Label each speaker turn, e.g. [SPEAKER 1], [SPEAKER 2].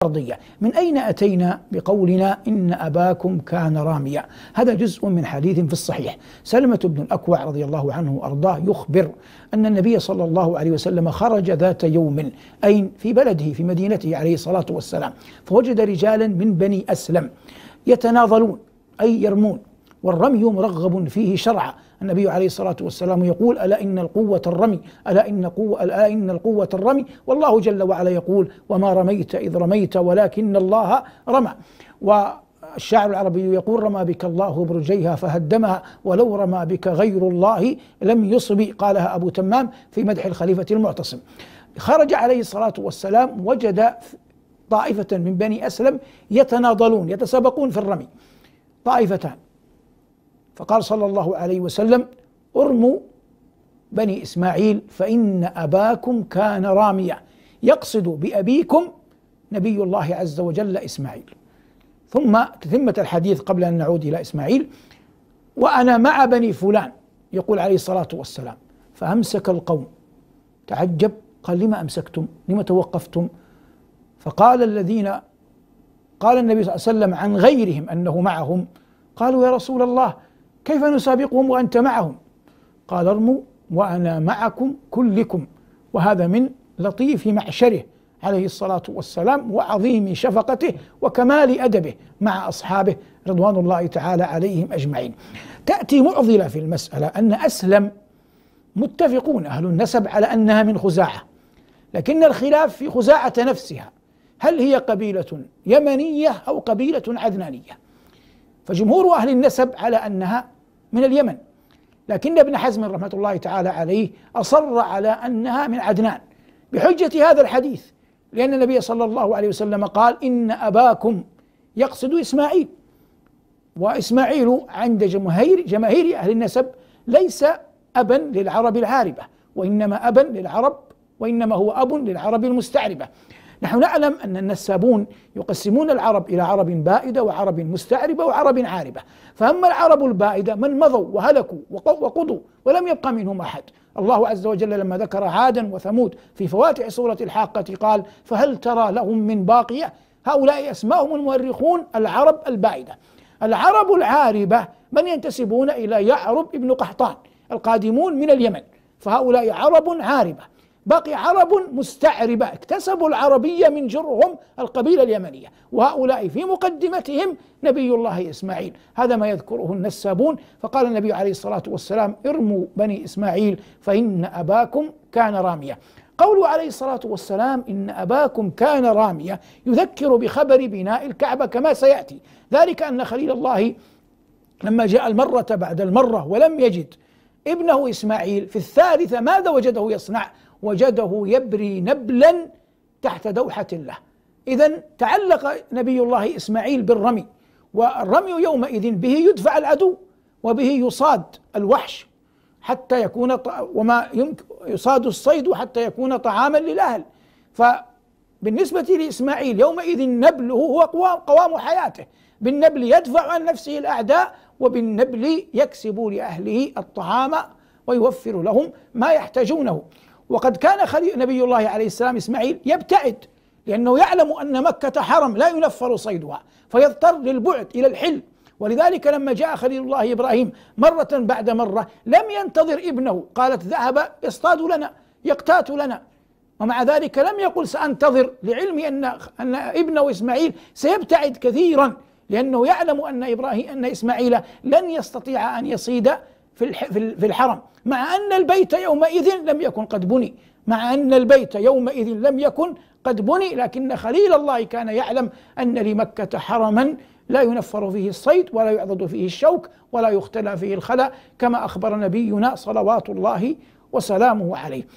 [SPEAKER 1] الأرضية من أين أتينا بقولنا إن أباكم كان راميا هذا جزء من حديث في الصحيح سلمة بن الأكوع رضي الله عنه وأرضاه يخبر أن النبي صلى الله عليه وسلم خرج ذات يوم أين في بلده في مدينته عليه الصلاة والسلام فوجد رجالا من بني أسلم يتناضلون أي يرمون والرمي مرغب فيه شرعا النبي عليه الصلاة والسلام يقول ألا إن القوة الرمي ألا إن قوة ألا إن القوة الرمي والله جل وعلا يقول وما رميت إذ رميت ولكن الله رمى و العربي يقول رمى بك الله برجيها فهدمها ولو رمى بك غير الله لم يصب قالها أبو تمام في مدح الخليفة المعتصم خرج عليه الصلاة والسلام وجد طائفة من بني أسلم يتناضلون يتسابقون في الرمي طائفتان فقال صلى الله عليه وسلم ارموا بني اسماعيل فان اباكم كان راميا يقصد بابيكم نبي الله عز وجل اسماعيل ثم تتمه الحديث قبل ان نعود الى اسماعيل وانا مع بني فلان يقول عليه الصلاه والسلام فامسك القوم تعجب قال لما امسكتم؟ لما توقفتم؟ فقال الذين قال النبي صلى الله عليه وسلم عن غيرهم انه معهم قالوا يا رسول الله كيف نسابقهم وأنت معهم قال ارموا وأنا معكم كلكم وهذا من لطيف معشره عليه الصلاة والسلام وعظيم شفقته وكمال أدبه مع أصحابه رضوان الله تعالى عليهم أجمعين تأتي معضلة في المسألة أن أسلم متفقون أهل النسب على أنها من خزاعة لكن الخلاف في خزاعة نفسها هل هي قبيلة يمنية أو قبيلة عدنانية فجمهور أهل النسب على أنها من اليمن لكن ابن حزم رحمة الله تعالى عليه أصر على أنها من عدنان بحجة هذا الحديث لأن النبي صلى الله عليه وسلم قال إن أباكم يقصد إسماعيل وإسماعيل عند جماهير جماهير أهل النسب ليس أبا للعرب العاربة وإنما أبا للعرب وإنما هو أب للعرب المستعربة نحن نعلم أن النسابون يقسمون العرب إلى عرب بائدة وعرب مستعربة وعرب عاربة فأما العرب البائدة من مضوا وهلكوا وقضوا ولم يبقى منهم أحد الله عز وجل لما ذكر عادا وثمود في فواتح سورة الحاقة قال فهل ترى لهم من باقية هؤلاء أسماءهم المؤرخون العرب البائدة العرب العاربة من ينتسبون إلى يعرب ابن قحطان القادمون من اليمن فهؤلاء عرب عاربة بقي عرب مستعربة اكتسبوا العربية من جرهم القبيلة اليمنية وهؤلاء في مقدمتهم نبي الله إسماعيل هذا ما يذكره النسابون فقال النبي عليه الصلاة والسلام ارموا بني إسماعيل فإن أباكم كان رامية قوله عليه الصلاة والسلام إن أباكم كان رامية يذكر بخبر بناء الكعبة كما سيأتي ذلك أن خليل الله لما جاء المرة بعد المرة ولم يجد ابنه إسماعيل في الثالثة ماذا وجده يصنع وجده يبري نبلا تحت دوحة له إذا تعلق نبي الله إسماعيل بالرمي والرمي يومئذ به يدفع العدو وبه يصاد الوحش حتى يكون وما يمكن يصاد الصيد حتى يكون طعاما للأهل فبالنسبة لإسماعيل يومئذ نبله هو قوام حياته بالنبل يدفع عن نفسه الأعداء وبالنبل يكسب لأهله الطعام ويوفر لهم ما يحتاجونه وقد كان خليل نبي الله عليه السلام إسماعيل يبتعد لأنه يعلم أن مكة حرم لا ينفر صيدها فيضطر للبعد إلى الحل ولذلك لما جاء خليل الله إبراهيم مرة بعد مرة لم ينتظر ابنه قالت ذهب يصطاد لنا يقتات لنا ومع ذلك لم يقل سأنتظر لعلمي أن أن ابنه إسماعيل سيبتعد كثيرا لأنه يعلم أن إبراهيم أن إسماعيل لن يستطيع أن يصيد في الحرم مع أن البيت يومئذ لم يكن قد بني مع أن البيت يومئذ لم يكن قد بني لكن خليل الله كان يعلم أن لمكة حرما لا ينفر فيه الصيد ولا يعضد فيه الشوك ولا يختلى فيه الخلا كما أخبر نبينا صلوات الله وسلامه عليه